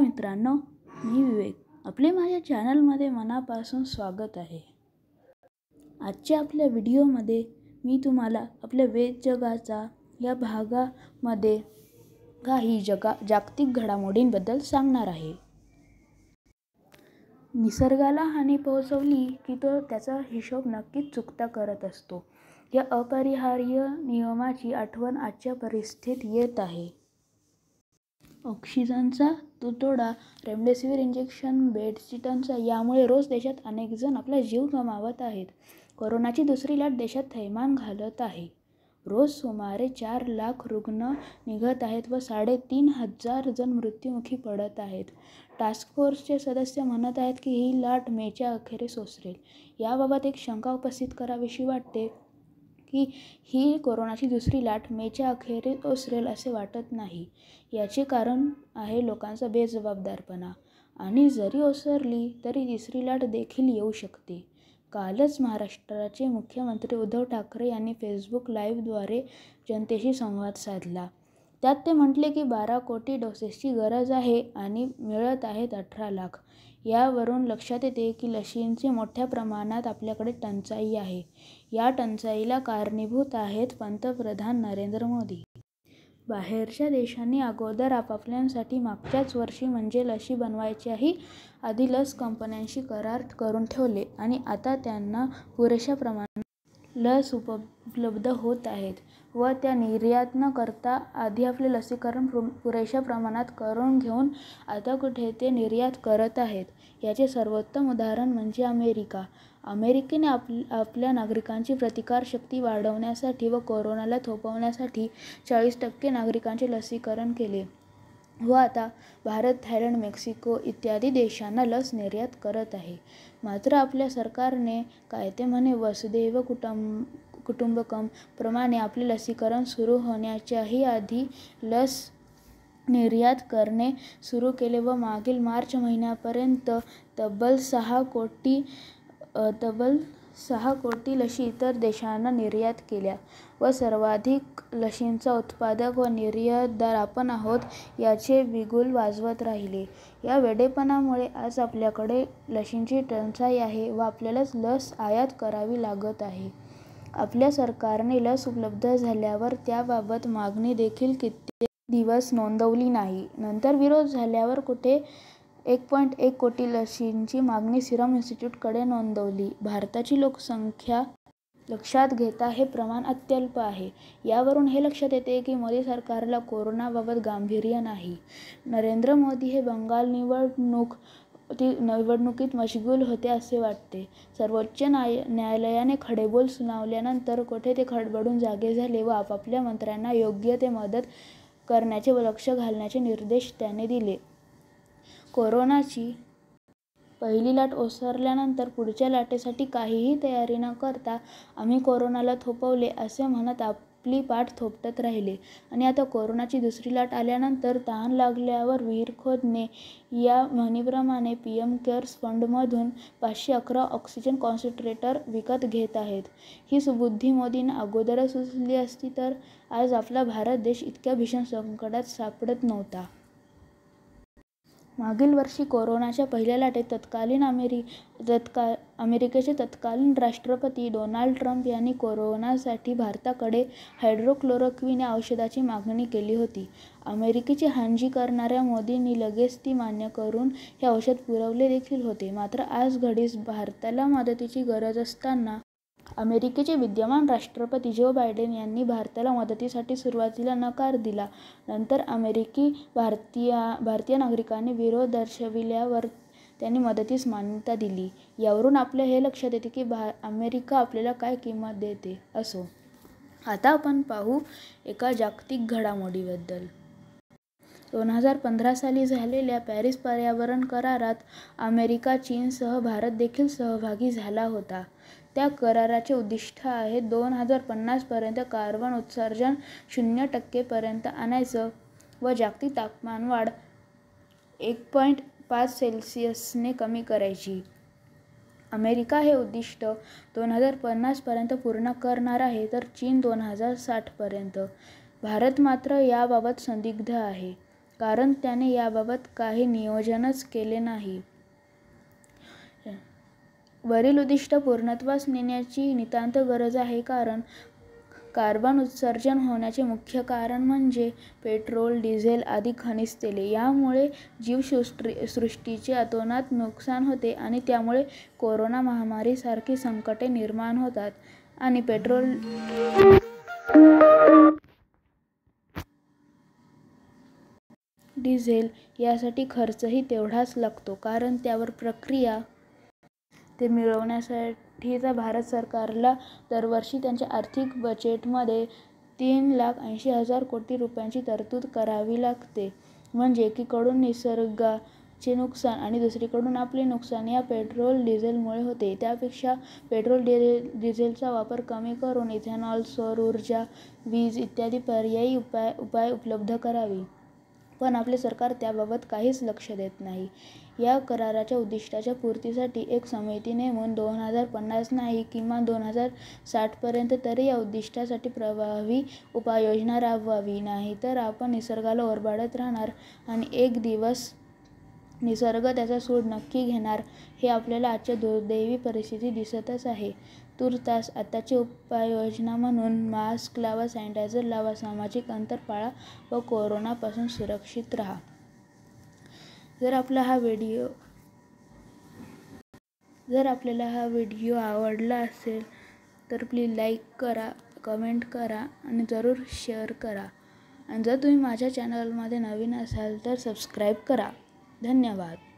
मित्रांनो मी विवेक आपले माझ्या चॅनलमध्ये मनापासून स्वागत आहे आजच्या आपल्या व्हिडिओमध्ये मी तुम्हाला आपल्या वेद जगाचा या भागामध्ये काही जगा जागतिक घडामोडींबद्दल सांगणार आहे निसर्गाला हानी पोहोचवली की तो त्याचा हिशोब नक्कीच चुकता करत असतो या अपरिहार्य नियमाची आठवण आजच्या परिस्थितीत येत आहे ऑक्सिजनचा तुटवडा रेमडेसिवीर इंजेक्शन बेडची टंचाई यामुळे रोज देशात अनेक जण आपला जीव गमावत आहेत कोरोनाची दुसरी लाट देशात थैमान घालत आहे रोज सुमारे चार लाख रुग्ण निघत आहेत व साडेतीन हजार जण मृत्युमुखी पडत आहेत टास्क फोर्सचे सदस्य म्हणत आहेत की ही लाट मेच्या अखेरीस ओसरेल याबाबत एक शंका उपस्थित करावीशी वाटते की ही कोरोनाची दुसरी लाट मेच्या अखेरीस ओसरेल असे वाटत नाही याचे कारण आहे लोकांचा बेजबाबदारपणा आणि जरी ओसरली तरी तिसरी लाट देखील येऊ शकते कालच महाराष्ट्राचे मुख्यमंत्री उद्धव ठाकरे यांनी फेसबुक लाईव्हद्वारे जनतेशी संवाद साधला त्यात ते म्हटले की बारा कोटी डोसेसची गरज आहे आणि मिळत आहेत अठरा लाख यावरून लक्षात येते की लशींची मोठ्या प्रमाणात आपल्याकडे टंचाई आहे या टंचाईला कारणीभूत आहेत पंतप्रधान नरेंद्र मोदी बाहेरच्या देशांनी अगोदर आपापल्यांसाठी मागच्याच वर्षी म्हणजे लशी बनवायच्याही आधी लस कंपन्यांशी करार करून ठेवले आणि आता त्यांना पुरेशा प्रमाणात लस उपलब्ध होत आहेत व त्या निर्यात न करता आधी आपले लसीकरण पुरेशा प्रमाणात करून घेऊन आता कुठे ते निर्यात करत आहेत याचे सर्वोत्तम उदाहरण म्हणजे अमेरिका अमेरिकेने आप आपल्या नागरिकांची प्रतिकारशक्ती वाढवण्यासाठी व कोरोनाला थोपवण्यासाठी चाळीस टक्के नागरिकांचे लसीकरण केले व आता भारत थायलंड मेक्सिको इत्यादी देशांना लस निर्यात करत आहे मात्र आपल्या सरकारने ते म्हणे वसुधैव कुटुंब कुटुंबकम प्रमाणे आपले लसीकरण सुरू होण्याच्याही आधी लस निर्यात करणे सुरू केले व मागील मार्च महिन्यापर्यंत तब्बल सहा कोटी तब्बल सहा कोटी लशी इतर देशांना निर्यात केल्या व सर्वाधिक लशींचा उत्पादक व निर्यातदार आपण आहोत याचे बिगुल वाजवत राहिले या वेडेपणामुळे आज आपल्याकडे लशींची टंचाई आहे व आपल्यालाच लस आयात करावी लागत आहे आपल्या सरकारने लस उपलब्ध झाल्यावर त्याबाबत मागणी देखील कित्येक दिवस नोंदवली नाही नंतर विरोध झाल्यावर कुठे एक पॉईंट एक कोटी लशींची मागणी सिरम इन्स्टिट्यूटकडे नोंदवली भारताची लोकसंख्या लक्षात घेता हे प्रमाण अत्यल्प आहे यावरून हे लक्षात येते की मोदी सरकारला कोरोनाबाबत गांभीर्य नाही नरेंद्र मोदी हे बंगाल निवडणूक ती निवडणुकीत मशगूल होते असे वाटते सर्वोच्च न्याय न्यायालयाने खडेबोल सुनावल्यानंतर कोठे ते खडबडून जागे झाले व आपापल्या मंत्र्यांना योग्य ते मदत करण्याचे व लक्ष घालण्याचे निर्देश त्याने दिले कोरोनाची पहिली लाट ओसरल्यानंतर पुढच्या लाटेसाठी काहीही तयारी न करता आम्ही कोरोनाला थोपवले असे म्हणत आप आपली पाठ थोपटत राहिले आणि आता कोरोनाची दुसरी लाट आल्यानंतर तहान लागल्यावर विहीर खोदणे या म्हणीप्रमाणे पी एम केअर्स फंडमधून पाचशे अकरा ऑक्सिजन कॉन्सन्ट्रेटर विकत घेत आहेत ही सुबुद्धी मोदींना अगोदरच सुचली असती तर आज आपला भारत देश इतक्या भीषण संकटात सापडत नव्हता मागील वर्षी कोरोनाच्या पहिल्या लाटेत तत्कालीन अमेरि तत्काळ अमेरिकेचे तत्कालीन राष्ट्रपती डोनाल्ड ट्रम्प यांनी कोरोनासाठी भारताकडे हायड्रोक्लोरोक्विन या औषधाची मागणी केली होती अमेरिकेची हांजी करणाऱ्या मोदींनी लगेच ती मान्य करून हे औषध पुरवले देखील होते मात्र आज घडीस भारताला मदतीची गरज असताना अमेरिकेचे विद्यमान राष्ट्रपती जो बायडेन यांनी भारताला मदतीसाठी सुरुवातीला नकार दिला नंतर अमेरिकी भारतीय भारतीय नागरिकांनी विरोध दर्शविल्यावर त्यांनी मदतीस मान्यता दिली यावरून आपल्या हे लक्षात येते की भा अमेरिका आपल्याला काय किंमत देते असो आता आपण पाहू एका जागतिक घडामोडीबद्दल दोन हजार पंधरा साली झालेल्या पॅरिस पर्यावरण करारात अमेरिका चीनसह भारत देखील सहभागी झाला होता त्या कराराचे उद्दिष्ट आहे दोन हजार पन्नासपर्यंत कार्बन उत्सर्जन शून्य टक्केपर्यंत आणायचं व जागतिक तापमानवाढ एक पॉईंट पाच सेल्सिअसने कमी करायची अमेरिका हे उद्दिष्ट दोन हजार पन्नासपर्यंत पूर्ण करणार आहे तर चीन दोन हजार साठपर्यंत भारत मात्र याबाबत संदिग्ध आहे कारण त्याने याबाबत काही नियोजनच केले नाही वरील उद्दिष्ट पूर्णत्वास नेण्याची नितांत गरज आहे कारण कार्बन उत्सर्जन होण्याचे मुख्य कारण म्हणजे पेट्रोल डिझेल आदी खनिज तेले यामुळे जीवसृष्टी सृष्टीचे अतोनात नुकसान होते आणि त्यामुळे कोरोना महामारीसारखी संकटे निर्माण होतात आणि पेट्रोल डिझेल यासाठी खर्चही तेवढाच लागतो कारण त्यावर प्रक्रिया ते मिळवण्यासाठी हीचा भारत सरकारला दरवर्षी त्यांच्या आर्थिक बजेटमध्ये तीन लाख ऐंशी हजार कोटी रुपयांची तरतूद करावी लागते म्हणजे एकीकडून निसर्गाचे नुकसान आणि दुसरीकडून आपले नुकसान या पेट्रोल डिझेलमुळे होते त्यापेक्षा पेट्रोल डिझे डिझेलचा वापर कमी करून इथेनॉल सौर ऊर्जा वीज इत्यादी पर्यायी उपाय उपाय उपलब्ध करावी पण आपले सरकार त्याबाबत काहीच लक्ष देत नाही या कराराच्या उद्दिष्टाच्या पूर्तीसाठी एक समिती नेमून दोन हजार पन्नास नाही किंवा दोन हजार साठपर्यंत तरी या उद्दिष्टासाठी प्रभावी उपाययोजना राबवावी नाही तर आपण निसर्गाला ओरबाडत राहणार आणि एक दिवस निसर्ग त्याचा सूड नक्की घेणार हे आपल्याला आजच्या दुर्दैवी परिस्थिती दिसतच आहे तुर्तास आताची उपाययोजना म्हणून मास्क लावा सॅनिटायझर लावा सामाजिक अंतर पाळा व कोरोनापासून सुरक्षित राहा जर आपला हा व्हिडिओ जर आपल्याला हा व्हिडिओ आवडला असेल तर प्लीज लाईक करा कमेंट करा आणि जरूर शेअर करा आणि जर तुम्ही माझ्या चॅनलमध्ये नवीन असाल तर सबस्क्राईब करा धन्यवाद